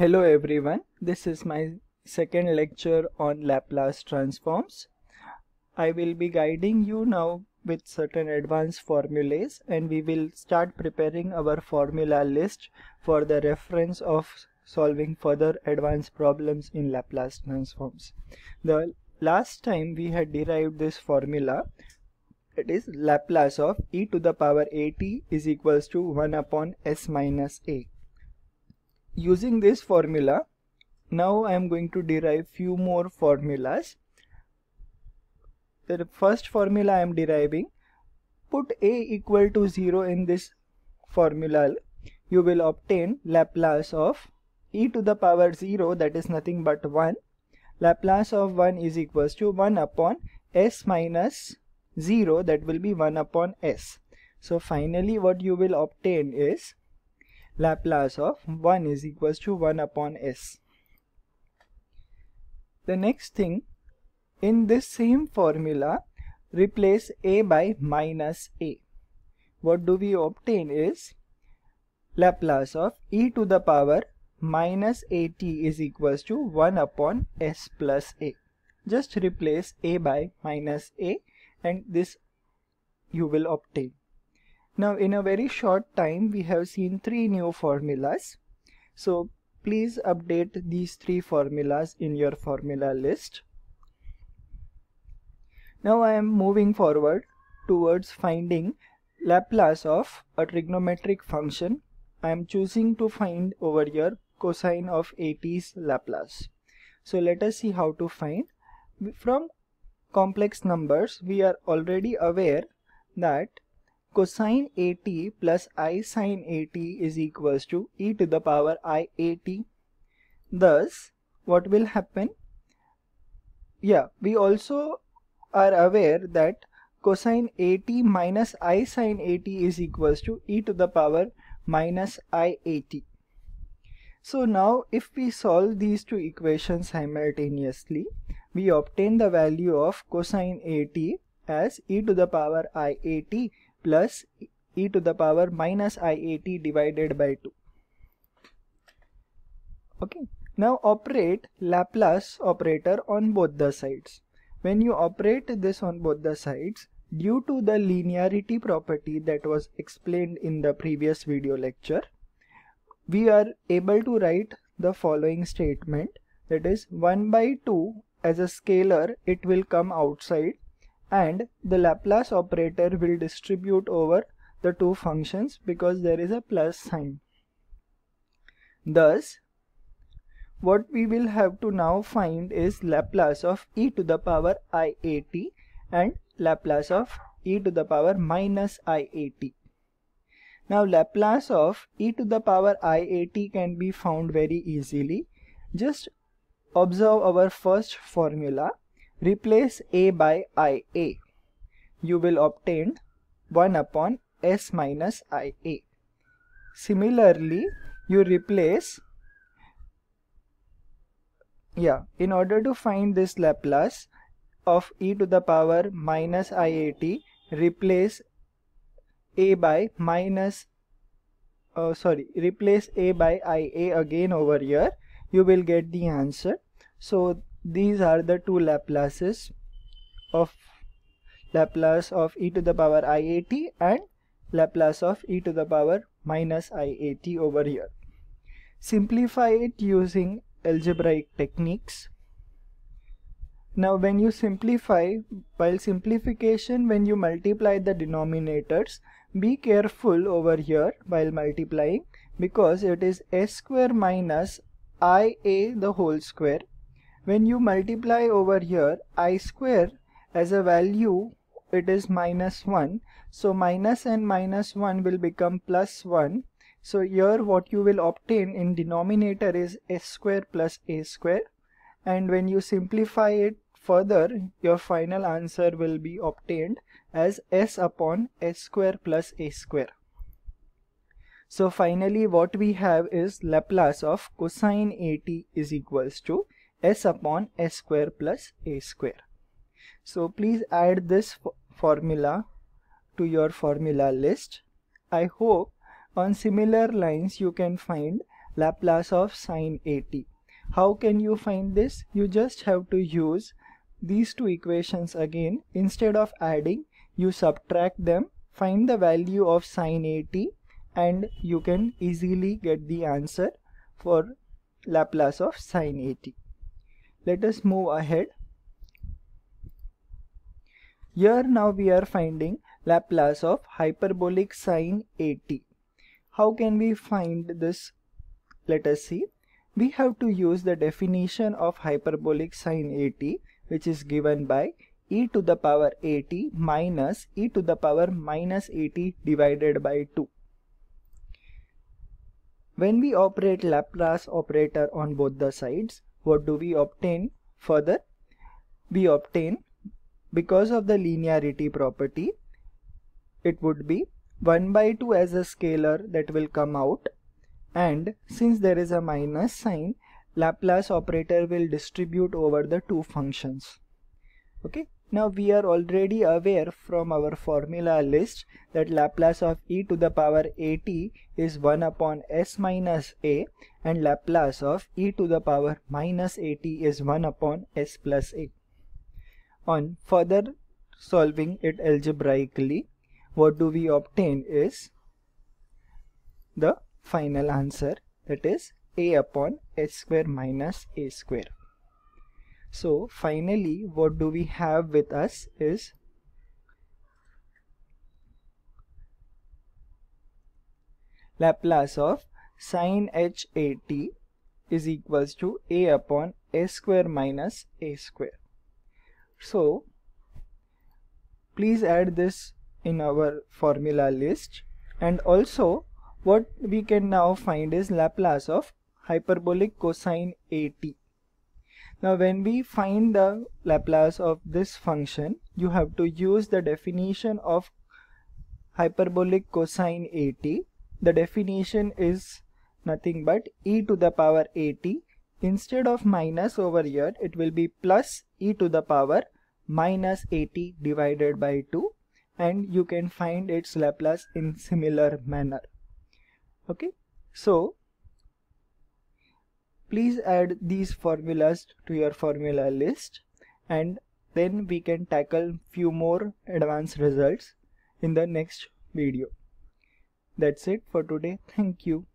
Hello everyone, this is my second lecture on Laplace transforms. I will be guiding you now with certain advanced formulas and we will start preparing our formula list for the reference of solving further advanced problems in Laplace transforms. The last time we had derived this formula it is Laplace of e to the power at is equals to 1 upon s minus a using this formula now I am going to derive few more formulas the first formula I am deriving put a equal to 0 in this formula you will obtain Laplace of e to the power 0 that is nothing but 1 Laplace of 1 is equals to 1 upon s minus 0 that will be 1 upon s so finally what you will obtain is Laplace of 1 is equals to 1 upon s. The next thing in this same formula replace a by minus a. What do we obtain is Laplace of e to the power minus at is equals to 1 upon s plus a. Just replace a by minus a and this you will obtain. Now in a very short time we have seen three new formulas. So please update these three formulas in your formula list. Now I am moving forward towards finding Laplace of a trigonometric function. I am choosing to find over here cosine of 80's Laplace. So let us see how to find. From complex numbers we are already aware that cosine at plus i sine at is equals to e to the power i at. Thus, what will happen? Yeah, we also are aware that cosine at minus i sine at is equals to e to the power minus i at. So now if we solve these two equations simultaneously, we obtain the value of cosine at as e to the power i at plus e to the power minus iat divided by 2 okay now operate Laplace operator on both the sides when you operate this on both the sides due to the linearity property that was explained in the previous video lecture we are able to write the following statement that is 1 by 2 as a scalar it will come outside and the Laplace operator will distribute over the two functions because there is a plus sign. Thus, what we will have to now find is Laplace of e to the power iat and Laplace of e to the power minus iat. Now Laplace of e to the power iat can be found very easily. Just observe our first formula Replace a by ia. You will obtain 1 upon s minus ia. Similarly, you replace yeah in order to find this Laplace of e to the power minus iat replace a by minus uh, sorry replace a by ia again over here you will get the answer so these are the two Laplaces of Laplace of e to the power iat and Laplace of e to the power minus iat over here. Simplify it using algebraic techniques. Now when you simplify, while simplification when you multiply the denominators, be careful over here while multiplying because it is s square minus ia the whole square when you multiply over here i square as a value it is minus 1 so minus and minus 1 will become plus 1 so here what you will obtain in denominator is s square plus a square and when you simplify it further your final answer will be obtained as s upon s square plus a square. So finally what we have is Laplace of cosine at is equals to s upon s square plus a square. So please add this formula to your formula list. I hope on similar lines you can find Laplace of sine 80. How can you find this? You just have to use these two equations again. Instead of adding, you subtract them, find the value of sine 80 and you can easily get the answer for Laplace of sine 80 let us move ahead here now we are finding Laplace of hyperbolic sine at how can we find this let us see we have to use the definition of hyperbolic sine at which is given by e to the power at minus e to the power minus at divided by 2 when we operate Laplace operator on both the sides what do we obtain further we obtain because of the linearity property it would be 1 by 2 as a scalar that will come out and since there is a minus sign Laplace operator will distribute over the two functions okay now we are already aware from our formula list that Laplace of e to the power at is 1 upon s minus a and Laplace of e to the power minus at is 1 upon s plus a. On further solving it algebraically, what do we obtain is the final answer that is a upon s square minus a square. So finally what do we have with us is Laplace of sine h a t is equals to a upon a square minus a square. So please add this in our formula list and also what we can now find is Laplace of hyperbolic cosine at now when we find the Laplace of this function, you have to use the definition of hyperbolic cosine at. The definition is nothing but e to the power at. Instead of minus over here, it will be plus e to the power minus at divided by 2 and you can find its Laplace in similar manner. Okay, so please add these formulas to your formula list and then we can tackle few more advanced results in the next video that's it for today thank you